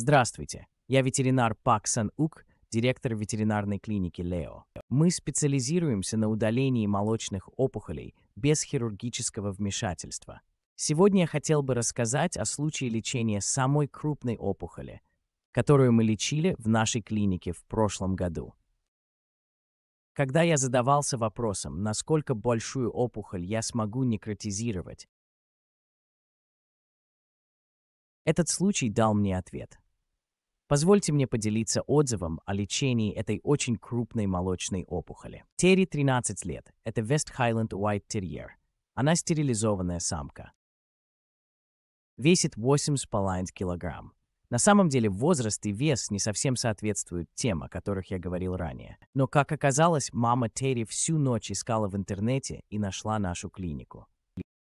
Здравствуйте, я ветеринар Пак Сан Ук, директор ветеринарной клиники Лео. Мы специализируемся на удалении молочных опухолей без хирургического вмешательства. Сегодня я хотел бы рассказать о случае лечения самой крупной опухоли, которую мы лечили в нашей клинике в прошлом году. Когда я задавался вопросом, насколько большую опухоль я смогу некротизировать, этот случай дал мне ответ – Позвольте мне поделиться отзывом о лечении этой очень крупной молочной опухоли. Терри 13 лет. Это West Highland White Terrier. Она стерилизованная самка. Весит 8,5 килограмм. На самом деле возраст и вес не совсем соответствуют тем, о которых я говорил ранее. Но, как оказалось, мама Терри всю ночь искала в интернете и нашла нашу клинику.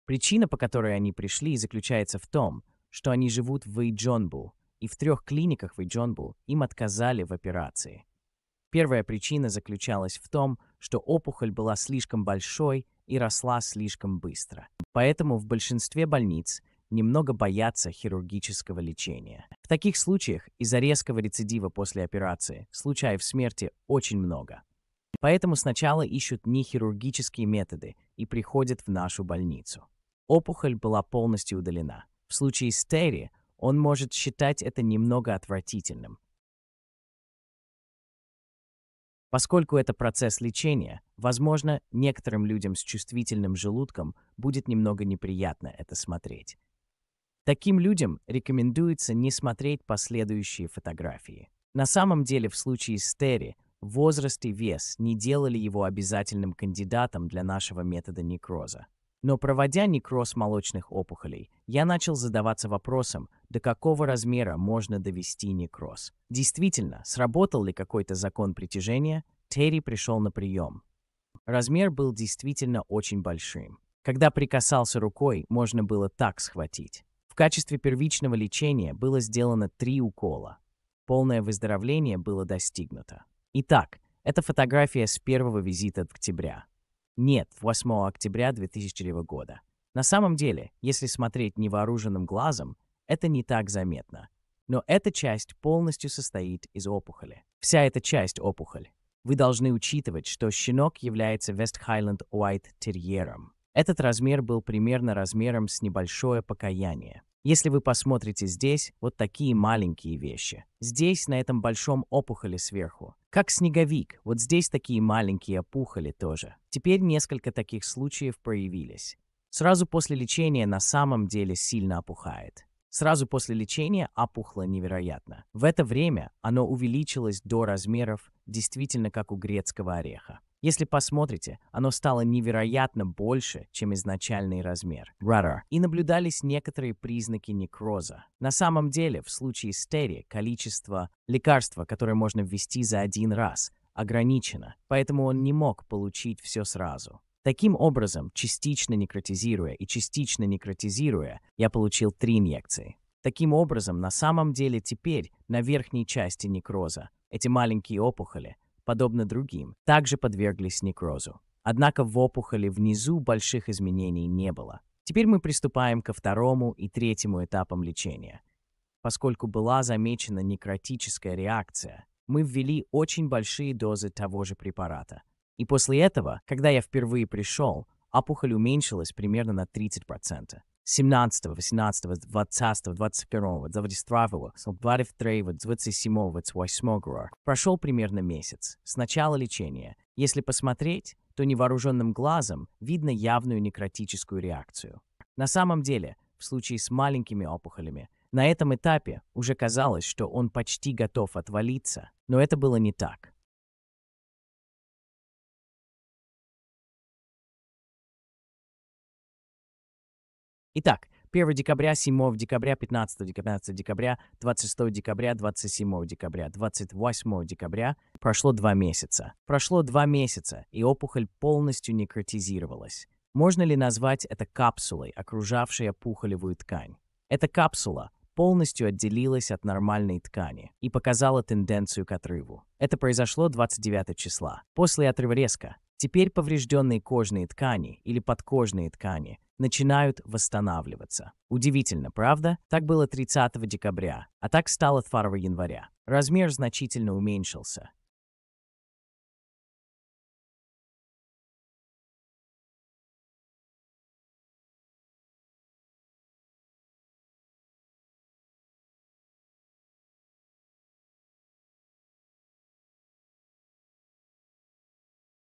Причина, по которой они пришли, заключается в том, что они живут в Эйджонбу, и в трех клиниках в Иджонбу им отказали в операции. Первая причина заключалась в том, что опухоль была слишком большой и росла слишком быстро. Поэтому в большинстве больниц немного боятся хирургического лечения. В таких случаях из-за резкого рецидива после операции случаев смерти очень много. Поэтому сначала ищут нехирургические методы и приходят в нашу больницу. Опухоль была полностью удалена. В случае с Терри он может считать это немного отвратительным. Поскольку это процесс лечения, возможно, некоторым людям с чувствительным желудком будет немного неприятно это смотреть. Таким людям рекомендуется не смотреть последующие фотографии. На самом деле, в случае с Терри, возраст и вес не делали его обязательным кандидатом для нашего метода некроза. Но проводя некроз молочных опухолей, я начал задаваться вопросом, до какого размера можно довести некроз. Действительно, сработал ли какой-то закон притяжения, Терри пришел на прием. Размер был действительно очень большим. Когда прикасался рукой, можно было так схватить. В качестве первичного лечения было сделано три укола. Полное выздоровление было достигнуто. Итак, это фотография с первого визита октября. Нет, 8 октября 2000 года. На самом деле, если смотреть невооруженным глазом, это не так заметно. Но эта часть полностью состоит из опухоли. Вся эта часть – опухоль. Вы должны учитывать, что щенок является West Highland White терьером. Этот размер был примерно размером с небольшое покаяние. Если вы посмотрите здесь, вот такие маленькие вещи. Здесь, на этом большом опухоли сверху. Как снеговик, вот здесь такие маленькие опухоли тоже. Теперь несколько таких случаев проявились. Сразу после лечения на самом деле сильно опухает. Сразу после лечения опухло невероятно. В это время оно увеличилось до размеров, действительно как у грецкого ореха. Если посмотрите, оно стало невероятно больше, чем изначальный размер. Radar. И наблюдались некоторые признаки некроза. На самом деле, в случае стери количество лекарства, которое можно ввести за один раз, ограничено, поэтому он не мог получить все сразу. Таким образом, частично некротизируя и частично некротизируя, я получил три инъекции. Таким образом, на самом деле теперь на верхней части некроза эти маленькие опухоли, подобно другим, также подверглись некрозу. Однако в опухоли внизу больших изменений не было. Теперь мы приступаем ко второму и третьему этапам лечения. Поскольку была замечена некротическая реакция, мы ввели очень большие дозы того же препарата – и после этого, когда я впервые пришел, опухоль уменьшилась примерно на 30%. 17, 18, 20, 21, 22, 23, 27, 28 прошел примерно месяц с начала лечения. Если посмотреть, то невооруженным глазом видно явную некротическую реакцию. На самом деле, в случае с маленькими опухолями, на этом этапе уже казалось, что он почти готов отвалиться, но это было не так. Итак, 1 декабря, 7 декабря, 15 декабря, 15 декабря, 26 декабря, 27 декабря, 28 декабря прошло два месяца. Прошло два месяца, и опухоль полностью некротизировалась. Можно ли назвать это капсулой, окружавшей опухолевую ткань? Эта капсула полностью отделилась от нормальной ткани и показала тенденцию к отрыву. Это произошло 29 числа. После отрыва резко Теперь поврежденные кожные ткани или подкожные ткани начинают восстанавливаться. Удивительно, правда? Так было 30 декабря, а так стало 2 января. Размер значительно уменьшился.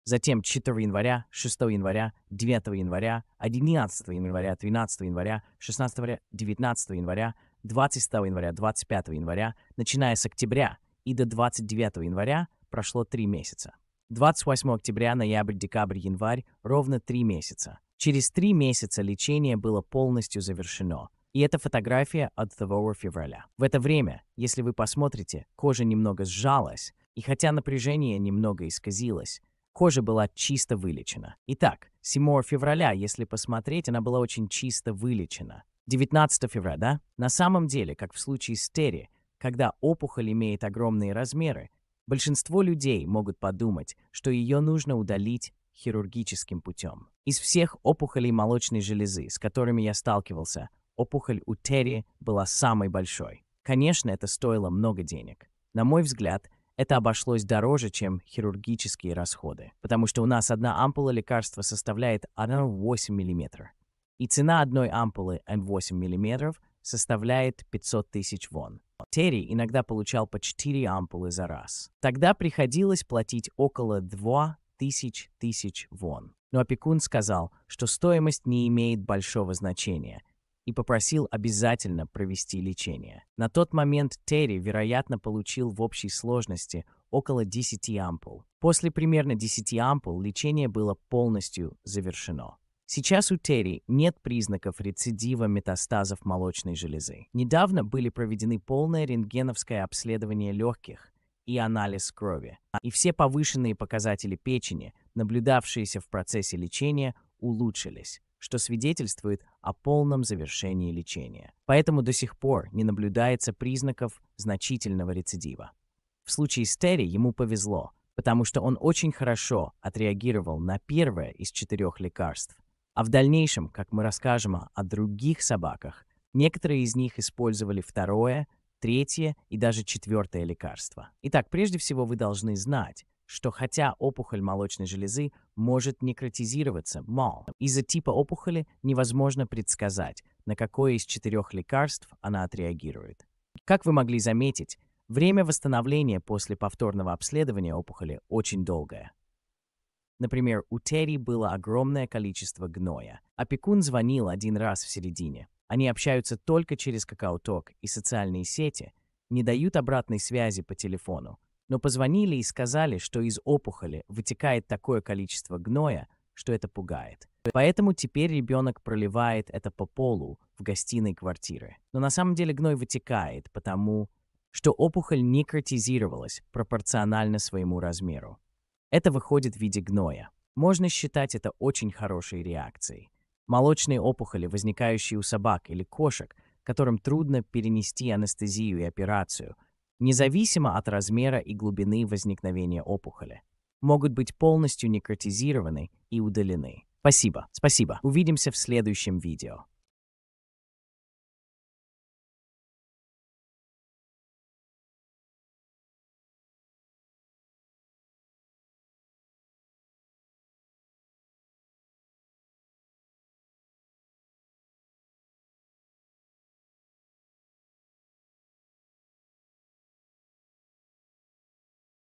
затем 4 января, 6 января, 9 января, 11 января, 12 января, 16 января, 19 января, 20 января, 25 января, начиная с октября и до 29 января прошло 3 месяца. 28 октября, ноябрь, декабрь, январь – ровно 3 месяца. Через 3 месяца лечение было полностью завершено. И это фотография от 2 февраля. В это время, если вы посмотрите, кожа немного сжалась, и хотя напряжение немного исказилось, Кожа была чисто вылечена. Итак, 7 февраля, если посмотреть, она была очень чисто вылечена. 19 февраля, да? На самом деле, как в случае с Терри, когда опухоль имеет огромные размеры, большинство людей могут подумать, что ее нужно удалить хирургическим путем. Из всех опухолей молочной железы, с которыми я сталкивался, опухоль у Терри была самой большой. Конечно, это стоило много денег. На мой взгляд, это обошлось дороже, чем хирургические расходы, потому что у нас одна ампула лекарства составляет 1,8 мм. И цена одной ампулы N8 эм, мм составляет 500 тысяч вон. Терри иногда получал по 4 ампулы за раз. Тогда приходилось платить около 2 тысяч тысяч вон. Но опекун сказал, что стоимость не имеет большого значения, и попросил обязательно провести лечение. На тот момент Терри, вероятно, получил в общей сложности около 10 ампул. После примерно 10 ампул лечение было полностью завершено. Сейчас у Терри нет признаков рецидива метастазов молочной железы. Недавно были проведены полное рентгеновское обследование легких и анализ крови, а, и все повышенные показатели печени, наблюдавшиеся в процессе лечения, улучшились что свидетельствует о полном завершении лечения. Поэтому до сих пор не наблюдается признаков значительного рецидива. В случае с Терри ему повезло, потому что он очень хорошо отреагировал на первое из четырех лекарств. А в дальнейшем, как мы расскажем о других собаках, некоторые из них использовали второе, третье и даже четвертое лекарство. Итак, прежде всего вы должны знать, что хотя опухоль молочной железы может некротизироваться, мол, из-за типа опухоли невозможно предсказать, на какое из четырех лекарств она отреагирует. Как вы могли заметить, время восстановления после повторного обследования опухоли очень долгое. Например, у Терри было огромное количество гноя. Опекун звонил один раз в середине. Они общаются только через какаоток и социальные сети, не дают обратной связи по телефону, но позвонили и сказали, что из опухоли вытекает такое количество гноя, что это пугает. Поэтому теперь ребенок проливает это по полу в гостиной квартиры. Но на самом деле гной вытекает, потому что опухоль не пропорционально своему размеру. Это выходит в виде гноя. Можно считать это очень хорошей реакцией. Молочные опухоли, возникающие у собак или кошек, которым трудно перенести анестезию и операцию – независимо от размера и глубины возникновения опухоли, могут быть полностью некротизированы и удалены. Спасибо, спасибо. Увидимся в следующем видео.